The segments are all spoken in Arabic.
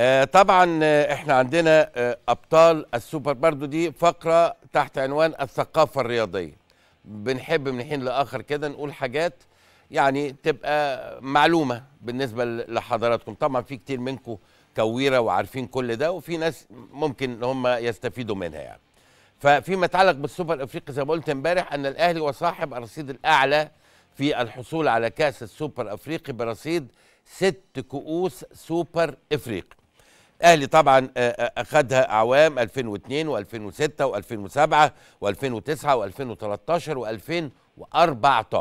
آه طبعا آه، احنا عندنا آه ابطال السوبر برضو دي فقره تحت عنوان الثقافه الرياضيه بنحب من حين لاخر كده نقول حاجات يعني تبقى معلومه بالنسبه لحضراتكم طبعا في كتير منكم كويره وعارفين كل ده وفي ناس ممكن ان هم يستفيدوا منها يعني ففيما يتعلق بالسوبر الافريقي زي ما قلت امبارح ان الاهلي وصاحب الرصيد الاعلى في الحصول على كاس السوبر افريقي برصيد ست كؤوس سوبر افريقي الاهلي طبعا آه، آه، اخذها اعوام 2002 و2006 و2007 و2009 و2013 و2014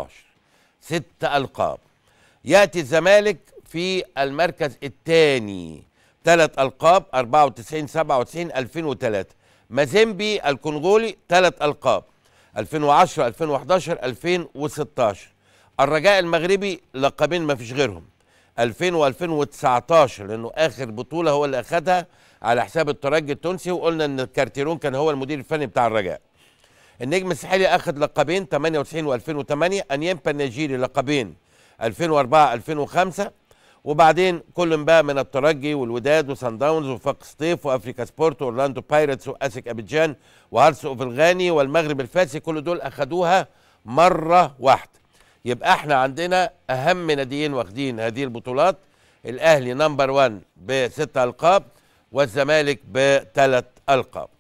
ست القاب ياتي الزمالك في المركز الثاني ثلاث القاب 94 97 2003 مازيمبي الكونغولي ثلاث القاب 2010 2011 2016 الرجاء المغربي لقبين ما فيش غيرهم 2000 و2019 لانه اخر بطوله هو اللي اخذها على حساب الترجي التونسي وقلنا ان الكارتيرون كان هو المدير الفني بتاع الرجاء. النجم الساحلي اخذ لقبين 98 و2008 انيمبا النيجيري لقبين 2004 2005 وبعدين كل بقى من الترجي والوداد وسان داونز وفاق سطيف وافريكا سبورت واورلاندو بايرتس واسك ابيجان وهارس اوفلغاني والمغرب الفاسي كل دول اخذوها مره واحده يبقى احنا عندنا اهم ناديين واخدين هذه البطولات الاهلي نمبر 1 بست القاب والزمالك بثلاث القاب